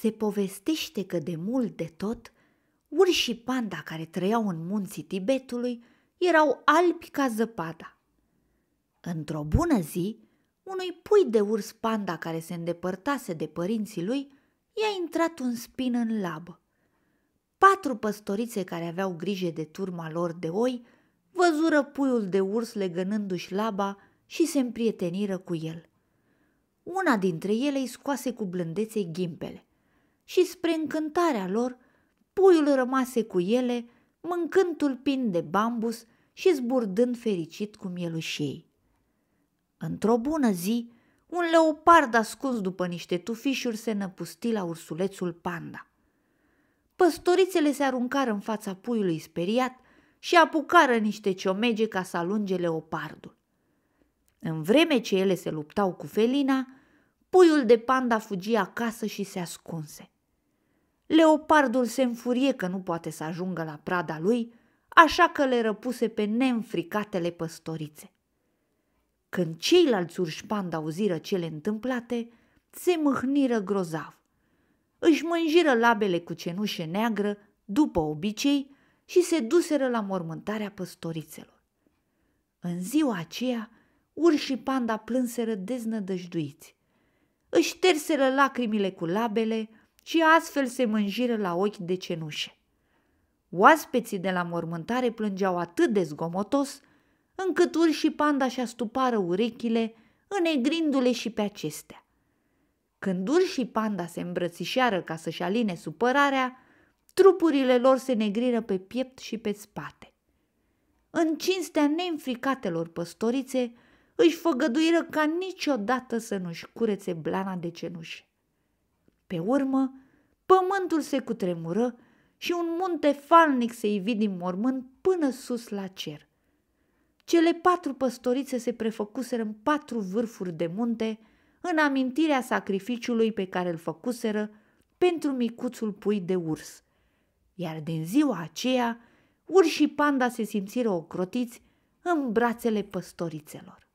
se povestește că de mult de tot, urși panda care trăiau în munții Tibetului erau albi ca zăpada. Într-o bună zi, unui pui de urs panda care se îndepărtase de părinții lui, i-a intrat un spin în labă. Patru păstorițe care aveau grijă de turma lor de oi văzură puiul de urs legănându-și laba și se împrieteniră cu el. Una dintre ele îi scoase cu blândețe ghimpele și spre încântarea lor, puiul rămase cu ele, mâncând tulpin de bambus și zburdând fericit cu mielușei. Într-o bună zi, un leopard ascuns după niște tufișuri se năpusti la ursulețul panda. Păstorițele se aruncară în fața puiului speriat și apucară niște ciomege ca să alunge leopardul. În vreme ce ele se luptau cu felina, puiul de panda fugi acasă și se ascunse. Leopardul se înfurie că nu poate să ajungă la prada lui, așa că le răpuse pe neînfricatele păstorițe. Când ceilalți urși panda auziră cele întâmplate, se mâhniră grozav. Își mânjiră labele cu cenușe neagră, după obicei, și se duseră la mormântarea păstorițelor. În ziua aceea, urșii panda plânseră deznădăjduiți. Își terseră lacrimile cu labele ci astfel se mânjiră la ochi de cenușe. Oaspeții de la mormântare plângeau atât de zgomotos, încât ur și panda și astupară urechile, înegrindu-le și pe acestea. Când ur și panda se îmbrățișeară ca să-și aline supărarea, trupurile lor se negriră pe piept și pe spate. În cinstea neînfricatelor păstorițe, își făgăduiră ca niciodată să nu-și curețe blana de cenușe. Pe urmă, pământul se cutremură și un munte falnic se ivi din mormânt până sus la cer. Cele patru păstorițe se prefăcuseră în patru vârfuri de munte, în amintirea sacrificiului pe care îl făcuseră pentru micuțul pui de urs. Iar din ziua aceea, urși și panda se simțiră ocrotiți în brațele păstorițelor.